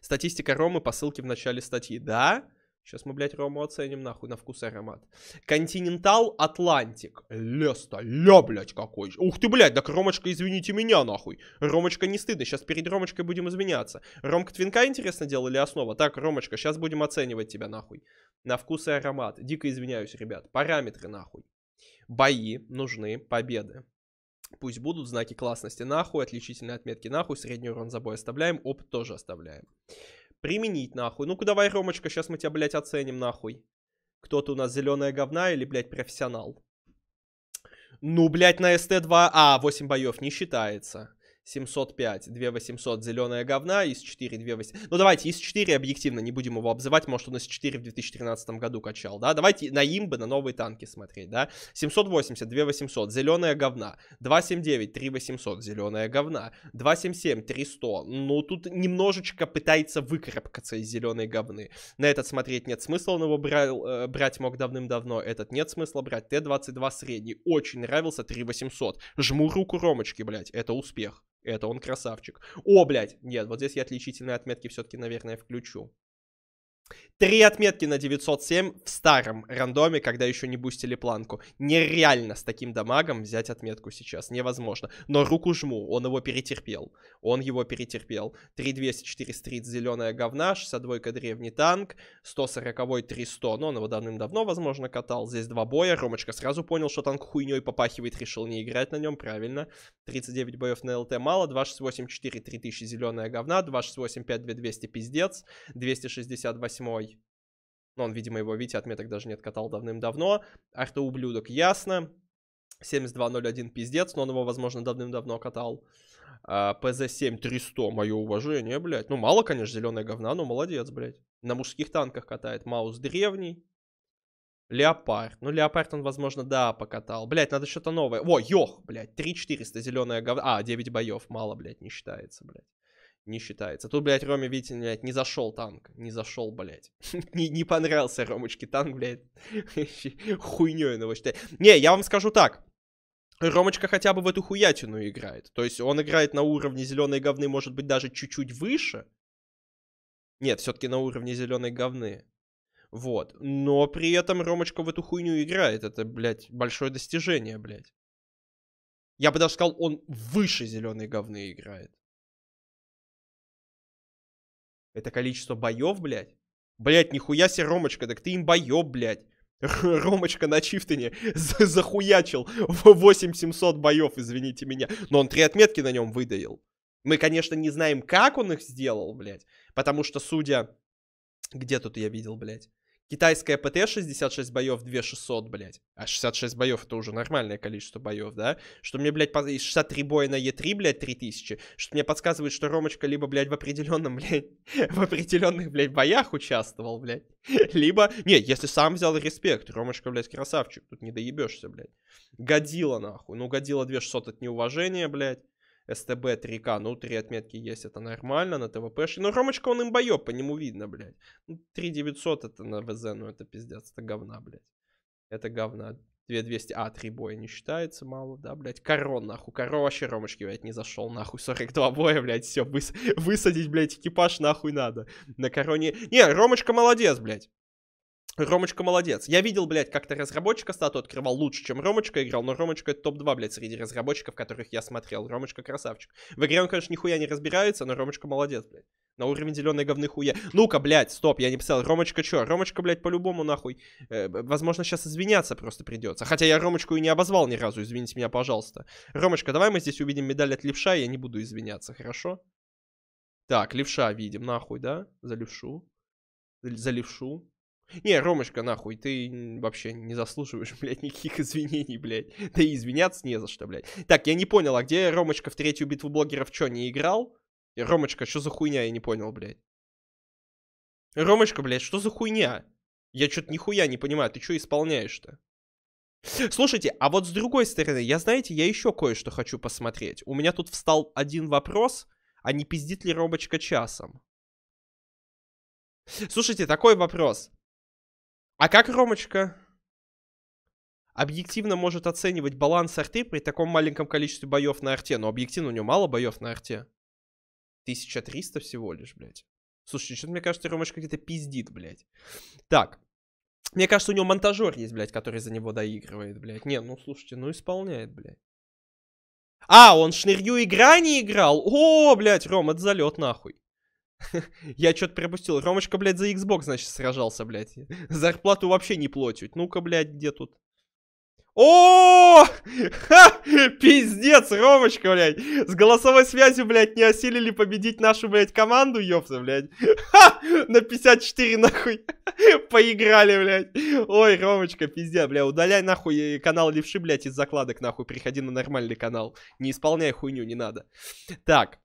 Статистика Ромы по ссылке в начале статьи. Да? Сейчас мы, блядь, Рому оценим нахуй на вкус и аромат. Континентал Атлантик. Леста. Ля, блядь, какой. Ух ты, блядь, так Ромочка, извините меня, нахуй. Ромочка, не стыдно. Сейчас перед Ромочкой будем изменяться. Ромка Твинка, интересно, дело или основа? Так, Ромочка, сейчас будем оценивать тебя, нахуй. На вкус и аромат. Дико извиняюсь, ребят. Параметры, нахуй. Бои нужны, победы. Пусть будут знаки классности нахуй, отличительные отметки нахуй, средний урон забой оставляем, опыт тоже оставляем. Применить нахуй. Ну-ка давай, Ромочка, сейчас мы тебя, блядь, оценим нахуй. Кто-то у нас зеленая говна или, блядь, профессионал. Ну, блядь, на СТ-2А 8 а боев не считается. 705, 2800 зеленая говна, из 4 2800. Ну давайте, из 4 объективно, не будем его обзывать, может он из 4 в 2013 году качал, да? Давайте на имбы, на новые танки смотреть, да? 780, 2800, зеленая говна, 279, 3800, зеленая говна, 277, 300. Ну тут немножечко пытается выкарабкаться из зеленой говны. На этот смотреть нет смысла, он его брал, э, брать мог давным-давно, этот нет смысла брать. Т-22 средний, очень нравился 3800. Жму руку Ромочки, блядь, это успех. Это он красавчик. О, блядь, нет, вот здесь я отличительные отметки все-таки, наверное, включу. Три отметки на 907 в старом рандоме, когда еще не бустили планку. Нереально с таким дамагом взять отметку сейчас. Невозможно. Но руку жму. Он его перетерпел. Он его перетерпел. 3200, 430, зеленая говна, 62 древний танк, 140 300. Но он его давным-давно, возможно, катал. Здесь два боя. Ромочка сразу понял, что танк хуйней попахивает, решил не играть на нем. Правильно. 39 боев на ЛТ мало. 268, 4, 3000, зеленая говна. 268, 5, 2200, пиздец. 268, восьмой. Но ну, он, видимо, его, видите, отметок даже не откатал давным-давно. Арта ублюдок, ясно. 7201 пиздец, но он его, возможно, давным-давно катал. А, ПЗ-7 300, мое уважение, блядь. Ну, мало, конечно, зеленая говна, но молодец, блядь. На мужских танках катает. Маус древний. Леопард. Ну, Леопард он, возможно, да, покатал. Блядь, надо что-то новое. О, Йох, блядь, 3400 зеленая говна. А, 9 боев, мало, блядь, не считается, блядь не считается. Тут, блядь, Роме, видите, блядь, не зашел танк. Не зашел, блядь. не, не понравился Ромочке танк, блядь. Хуйней его считает. Не, я вам скажу так. Ромочка хотя бы в эту хуятину играет. То есть он играет на уровне зеленой говны, может быть, даже чуть-чуть выше. Нет, все-таки на уровне зеленой говны. Вот. Но при этом Ромочка в эту хуйню играет. Это, блядь, большое достижение, блядь. Я бы даже сказал, он выше зеленой говны играет. Это количество боев, блядь? Блядь, нихуя себе, Ромочка, так ты им боёб, блядь. Ромочка на чифтоне захуячил 8700 боев, извините меня. Но он три отметки на нем выдавил. Мы, конечно, не знаем, как он их сделал, блядь. Потому что, судя... Где тут я видел, блядь? Китайская ПТ 66 боев, 2600, блядь. А 66 боев это уже нормальное количество боев, да? Что мне, блядь, 63 боя на Е3, блядь, 3000. Что мне подсказывает, что Ромочка либо, блядь, в определенном, блядь, в определенных, блядь, боях участвовал, блядь. Либо, не, если сам взял респект, Ромочка, блядь, красавчик, тут не доебешься, блядь. Годила, нахуй. Ну, Годила 2600 от неуважения, блядь. СТБ 3К, ну, три отметки есть, это нормально, на ТВП. Ну, Ромочка, он им боё, по нему видно, блядь. Ну, 3900 это на ВЗ, ну, это пиздец, это говна, блядь. Это говна. 2200, а, 3 боя не считается, мало, да, блядь, корон, нахуй, корон вообще Ромочки, блядь, не зашел, нахуй, 42 боя, блядь, все, выс... высадить, блядь, экипаж, нахуй надо, на короне, не, Ромочка молодец, блядь, Ромочка молодец. Я видел, блядь, как-то разработчика стату открывал лучше, чем Ромочка играл, но Ромочка это топ-2, блядь, среди разработчиков, которых я смотрел. Ромочка красавчик. В игре он, конечно, нихуя не разбирается, но Ромочка молодец, блядь. На уровень зеленой говны хуя. Ну-ка, блядь, стоп, я не писал. Ромочка чё? Ромочка, блядь, по-любому нахуй. Э, возможно, сейчас извиняться просто придется. Хотя я Ромочку и не обозвал ни разу, извините меня, пожалуйста. Ромочка, давай мы здесь увидим медаль от левша, я не буду извиняться, хорошо? Так, левша видим, нахуй, да? За левшу. За левшу. Не, Ромочка, нахуй, ты вообще не заслуживаешь, блядь, никаких извинений, блядь. Да и извиняться не за что, блядь. Так, я не понял, а где Ромочка в третью битву блогеров что, не играл? Ромочка, что за хуйня, я не понял, блядь. Ромочка, блядь, что за хуйня? Я что-то нихуя не понимаю, ты что исполняешь-то? Слушайте, а вот с другой стороны, я, знаете, я еще кое-что хочу посмотреть. У меня тут встал один вопрос, а не пиздит ли Ромочка часом? Слушайте, такой вопрос. А как Ромочка объективно может оценивать баланс арты при таком маленьком количестве боев на арте? Но объективно у него мало боев на арте. 1300 всего лишь, блядь. Слушай, что-то мне кажется, Ромочка где-то пиздит, блядь. Так. Мне кажется, у него монтажер есть, блядь, который за него доигрывает, блядь. Не, ну слушайте, ну исполняет, блядь. А, он шнырью игра не играл? О, блядь, Ром, это залет нахуй. Я что-то пропустил. Ромочка, блядь, за Xbox, значит, сражался, блядь. Зарплату вообще не платят. Ну-ка, блядь, где тут? О! Пиздец, Ромочка, блядь. С голосовой связью, блядь, не осилили победить нашу, блядь, команду, ёпта, блядь. Ха! На 54, нахуй. Поиграли, блядь. Ой, Ромочка, пиздец, бля. Удаляй, нахуй, э, канал левши, блядь, из закладок, нахуй. Приходи на нормальный канал. Не исполняй хуйню, не надо. Так.